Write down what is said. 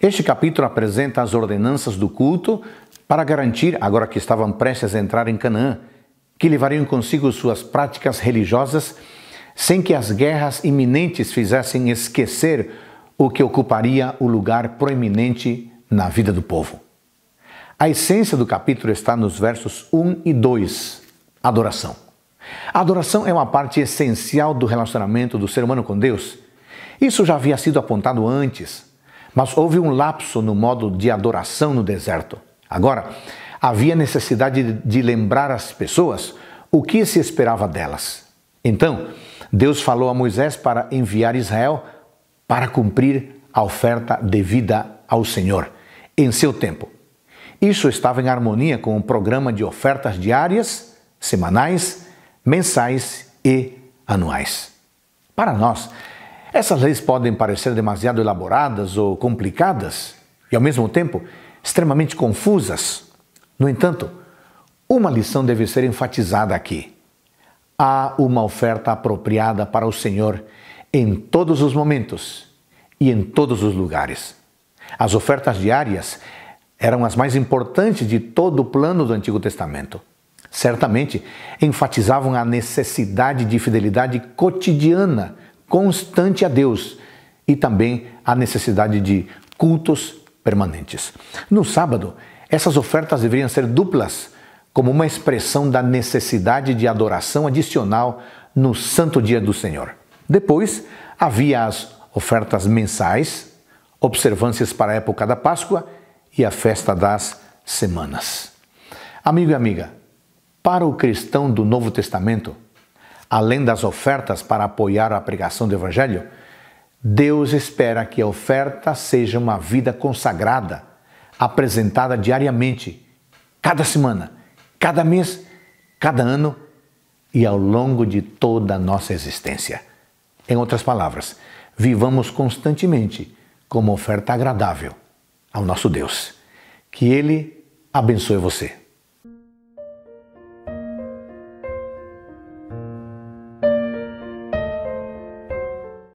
Este capítulo apresenta as ordenanças do culto para garantir, agora que estavam prestes a entrar em Canaã, que levariam consigo suas práticas religiosas sem que as guerras iminentes fizessem esquecer o que ocuparia o lugar proeminente na vida do povo. A essência do capítulo está nos versos 1 e 2, adoração. A adoração é uma parte essencial do relacionamento do ser humano com Deus. Isso já havia sido apontado antes. Mas houve um lapso no modo de adoração no deserto. Agora, havia necessidade de lembrar as pessoas o que se esperava delas. Então, Deus falou a Moisés para enviar Israel para cumprir a oferta devida ao Senhor, em seu tempo. Isso estava em harmonia com o programa de ofertas diárias, semanais, mensais e anuais. Para nós, essas leis podem parecer demasiado elaboradas ou complicadas e, ao mesmo tempo, extremamente confusas. No entanto, uma lição deve ser enfatizada aqui. Há uma oferta apropriada para o Senhor em todos os momentos e em todos os lugares. As ofertas diárias eram as mais importantes de todo o plano do Antigo Testamento. Certamente enfatizavam a necessidade de fidelidade cotidiana constante a Deus e também a necessidade de cultos permanentes. No sábado, essas ofertas deveriam ser duplas, como uma expressão da necessidade de adoração adicional no santo dia do Senhor. Depois, havia as ofertas mensais, observâncias para a época da Páscoa e a festa das semanas. Amigo e amiga, para o cristão do Novo Testamento, além das ofertas para apoiar a pregação do Evangelho, Deus espera que a oferta seja uma vida consagrada, apresentada diariamente, cada semana, cada mês, cada ano e ao longo de toda a nossa existência. Em outras palavras, vivamos constantemente como oferta agradável ao nosso Deus. Que Ele abençoe você.